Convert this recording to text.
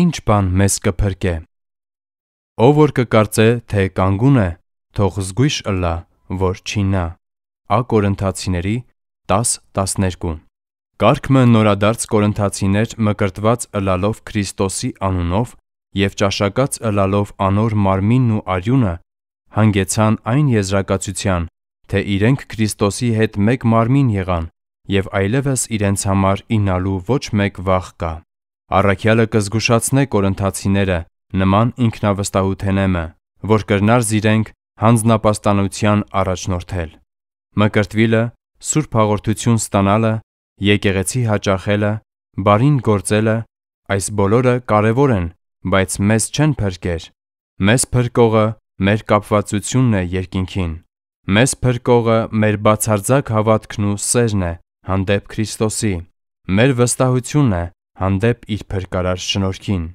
Ինչ բան մեզ կփրկե։ Ով որ կկարծե, թե կանգուն է, թող զգույշ ըլա, որ չինա։ Ա Կորինթացիների 10:12։ Կարգմը նորադարձ Կորինթացիներ մկրտված ըլալով Քրիստոսի անունով եւ ճաշակած ըլալով անոր մարմինն ու արյունը հանգեցան այն եզրակացության, թե իրենք Քրիստոսի հետ մեկ մարմին եղան եւ այլևս իրենց համար ինալու ոչ մեկ վախ կա։ Առաքյալը կզգուշացնե կորընթացիները նման ինքնավստահութենեմը, որ կրնար զիրենք հանձնապաստանության առաջնորդել։ Մկրտվիլը, սուրբ հաղորդություն ստանալը, եկեղեցի հաճախելը, բարին գործելը, այս բոլորը կարևոր են, բայց մեզ չեն փրկեր։ Մեզ փրկողը մեր կապվածությունն է երկինքին։ Մեզ փրկողը մեր բացարձակ հավատքն ու սերն է հանդեպ Քրիստոսի։ Մեր վստահությունն է հանդեպ իր փրկարար շնորհքին